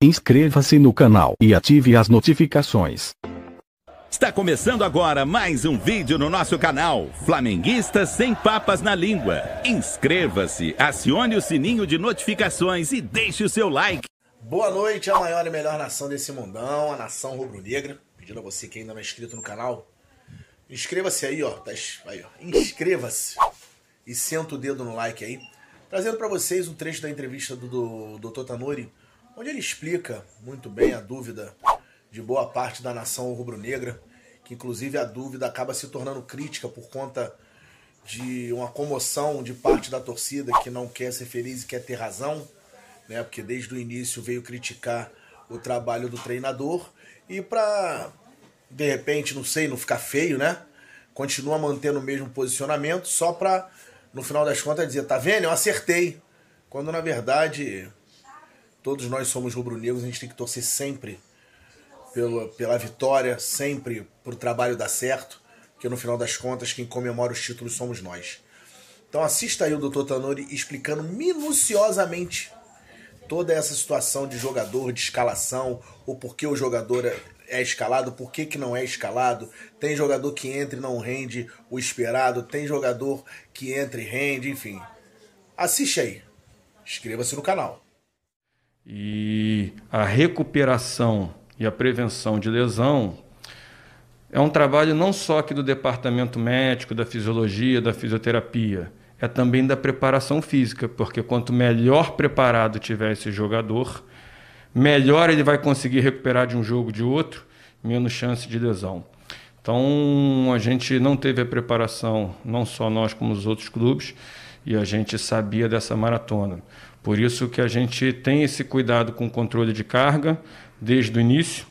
Inscreva-se no canal e ative as notificações. Está começando agora mais um vídeo no nosso canal Flamenguista Sem Papas na Língua. Inscreva-se, acione o sininho de notificações e deixe o seu like. Boa noite, a maior e melhor nação desse mundão, a nação rubro-negra. Pedindo a você que ainda não é inscrito no canal, inscreva-se aí, ó. Tá, aí, ó. Inscreva-se e senta o dedo no like aí. Trazendo para vocês um trecho da entrevista do, do Dr. Tanuri onde ele explica muito bem a dúvida de boa parte da nação rubro-negra, que inclusive a dúvida acaba se tornando crítica por conta de uma comoção de parte da torcida que não quer ser feliz e quer ter razão, né? Porque desde o início veio criticar o trabalho do treinador e para de repente, não sei, não ficar feio, né? Continua mantendo o mesmo posicionamento só para no final das contas dizer, tá vendo? Eu acertei. Quando na verdade Todos nós somos rubro-negros, a gente tem que torcer sempre pela, pela vitória, sempre para o trabalho dar certo, porque no final das contas quem comemora os títulos somos nós. Então assista aí o Dr. Tanori explicando minuciosamente toda essa situação de jogador, de escalação, o porquê o jogador é, é escalado, por que, que não é escalado. Tem jogador que entra e não rende o esperado, tem jogador que entra e rende, enfim. Assiste aí. Inscreva-se no canal. E a recuperação e a prevenção de lesão é um trabalho não só aqui do departamento médico, da fisiologia, da fisioterapia, é também da preparação física, porque quanto melhor preparado tiver esse jogador, melhor ele vai conseguir recuperar de um jogo de outro, menos chance de lesão. Então a gente não teve a preparação, não só nós como os outros clubes, e a gente sabia dessa maratona. Por isso que a gente tem esse cuidado com o controle de carga desde o início,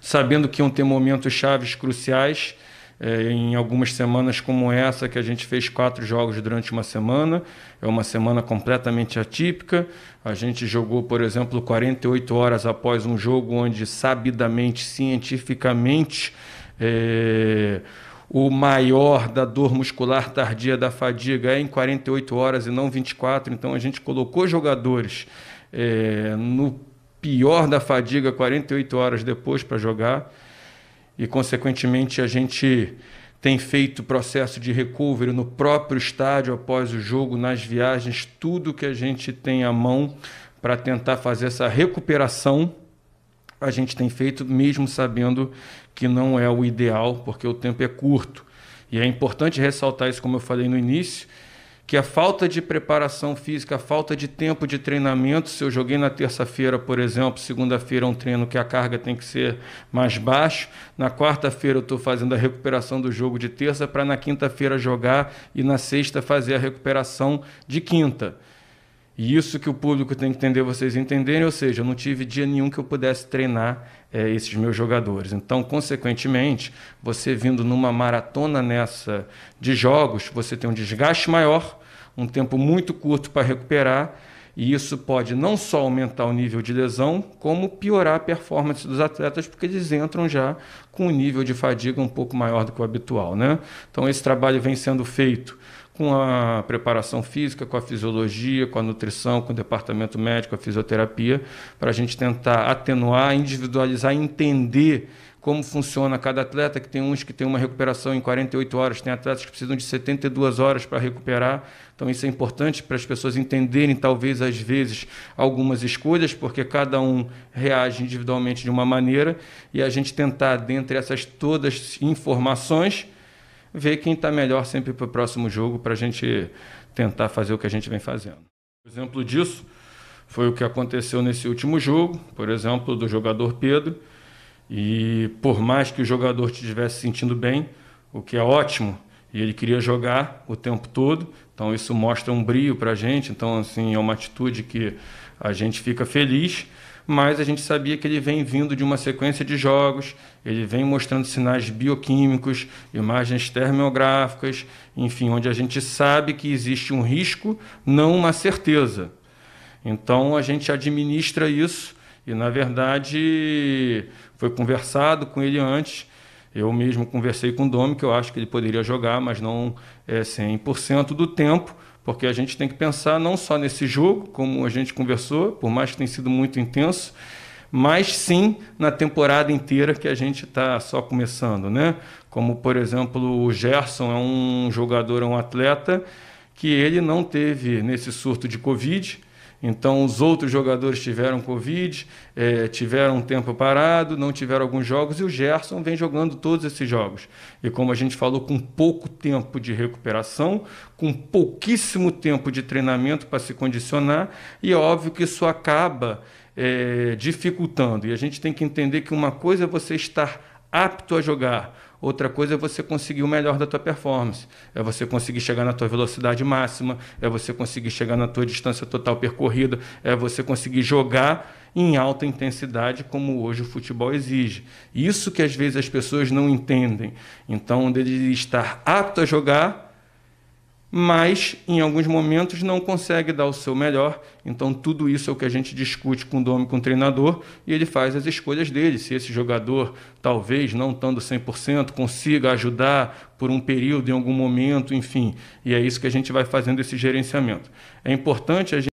sabendo que iam ter momentos chaves cruciais. É, em algumas semanas como essa, que a gente fez quatro jogos durante uma semana, é uma semana completamente atípica. A gente jogou, por exemplo, 48 horas após um jogo onde, sabidamente, cientificamente, é, o maior da dor muscular tardia da fadiga é em 48 horas e não 24. Então a gente colocou jogadores é, no pior da fadiga 48 horas depois para jogar e, consequentemente, a gente tem feito processo de recovery no próprio estádio após o jogo, nas viagens, tudo que a gente tem à mão para tentar fazer essa recuperação a gente tem feito, mesmo sabendo que não é o ideal, porque o tempo é curto. E é importante ressaltar isso, como eu falei no início, que a falta de preparação física, a falta de tempo de treinamento, se eu joguei na terça-feira, por exemplo, segunda-feira é um treino que a carga tem que ser mais baixa, na quarta-feira eu estou fazendo a recuperação do jogo de terça para na quinta-feira jogar e na sexta fazer a recuperação de quinta. E isso que o público tem que entender, vocês entenderem, ou seja, eu não tive dia nenhum que eu pudesse treinar é, esses meus jogadores. Então, consequentemente, você vindo numa maratona nessa de jogos, você tem um desgaste maior, um tempo muito curto para recuperar, e isso pode não só aumentar o nível de lesão, como piorar a performance dos atletas, porque eles entram já com um nível de fadiga um pouco maior do que o habitual. Né? Então, esse trabalho vem sendo feito com a preparação física, com a fisiologia, com a nutrição, com o departamento médico, a fisioterapia, para a gente tentar atenuar, individualizar, entender como funciona cada atleta, que tem uns que tem uma recuperação em 48 horas, tem atletas que precisam de 72 horas para recuperar. Então isso é importante para as pessoas entenderem talvez às vezes algumas escolhas, porque cada um reage individualmente de uma maneira e a gente tentar dentre essas todas informações ver quem está melhor sempre para o próximo jogo para a gente tentar fazer o que a gente vem fazendo. exemplo disso foi o que aconteceu nesse último jogo, por exemplo, do jogador Pedro. E por mais que o jogador estivesse sentindo bem, o que é ótimo, e ele queria jogar o tempo todo, então isso mostra um brio para a gente, então assim, é uma atitude que a gente fica feliz, mas a gente sabia que ele vem vindo de uma sequência de jogos, ele vem mostrando sinais bioquímicos, imagens termográficas, enfim, onde a gente sabe que existe um risco, não uma certeza. Então a gente administra isso e, na verdade, foi conversado com ele antes. Eu mesmo conversei com o Domi, que eu acho que ele poderia jogar, mas não é, 100% do tempo, porque a gente tem que pensar não só nesse jogo, como a gente conversou, por mais que tenha sido muito intenso, mas sim na temporada inteira que a gente está só começando, né? Como por exemplo o Gerson é um jogador, é um atleta que ele não teve nesse surto de Covid, então, os outros jogadores tiveram Covid, é, tiveram um tempo parado, não tiveram alguns jogos, e o Gerson vem jogando todos esses jogos. E como a gente falou, com pouco tempo de recuperação, com pouquíssimo tempo de treinamento para se condicionar, e é óbvio que isso acaba é, dificultando. E a gente tem que entender que uma coisa é você estar apto a jogar. Outra coisa é você conseguir o melhor da tua performance, é você conseguir chegar na tua velocidade máxima, é você conseguir chegar na tua distância total percorrida, é você conseguir jogar em alta intensidade como hoje o futebol exige. Isso que às vezes as pessoas não entendem. Então, de estar apto a jogar mas em alguns momentos não consegue dar o seu melhor. Então, tudo isso é o que a gente discute com o dono, com o treinador, e ele faz as escolhas dele. Se esse jogador, talvez não estando 100%, consiga ajudar por um período, em algum momento, enfim. E é isso que a gente vai fazendo esse gerenciamento. É importante a gente.